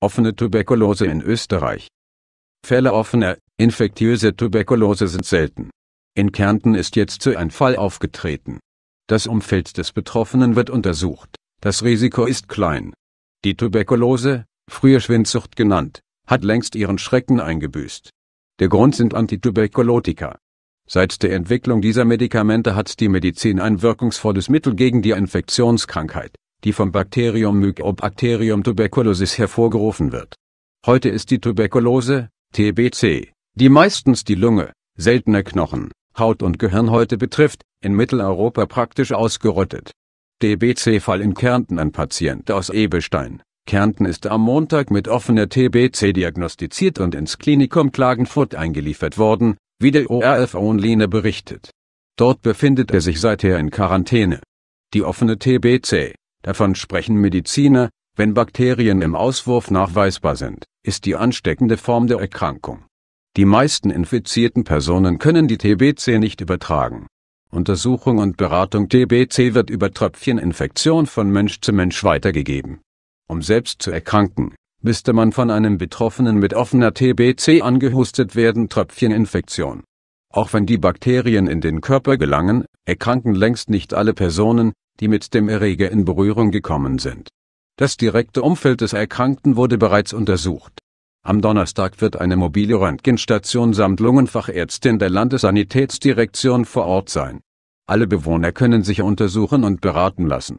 offene Tuberkulose in Österreich. Fälle offener, infektiöser Tuberkulose sind selten. In Kärnten ist jetzt so ein Fall aufgetreten. Das Umfeld des Betroffenen wird untersucht, das Risiko ist klein. Die Tuberkulose, früher Schwindsucht genannt, hat längst ihren Schrecken eingebüßt. Der Grund sind Antituberkulotika. Seit der Entwicklung dieser Medikamente hat die Medizin ein wirkungsvolles Mittel gegen die Infektionskrankheit, die vom Bakterium Mycobacterium tuberculosis hervorgerufen wird. Heute ist die Tuberkulose, TBC, die meistens die Lunge, seltener Knochen, Haut und Gehirn heute betrifft, in Mitteleuropa praktisch ausgerottet. TBC-Fall in Kärnten ein Patient aus Ebestein. Kärnten ist am Montag mit offener TBC diagnostiziert und ins Klinikum Klagenfurt eingeliefert worden, wie der ORF Online berichtet. Dort befindet er sich seither in Quarantäne. Die offene TBC, Davon sprechen Mediziner, wenn Bakterien im Auswurf nachweisbar sind, ist die ansteckende Form der Erkrankung. Die meisten infizierten Personen können die TBC nicht übertragen. Untersuchung und Beratung TBC wird über Tröpfcheninfektion von Mensch zu Mensch weitergegeben. Um selbst zu erkranken, müsste man von einem Betroffenen mit offener TBC angehustet werden Tröpfcheninfektion. Auch wenn die Bakterien in den Körper gelangen, erkranken längst nicht alle Personen, die mit dem Erreger in Berührung gekommen sind. Das direkte Umfeld des Erkrankten wurde bereits untersucht. Am Donnerstag wird eine mobile Röntgenstation samt Lungenfachärztin der Landessanitätsdirektion vor Ort sein. Alle Bewohner können sich untersuchen und beraten lassen.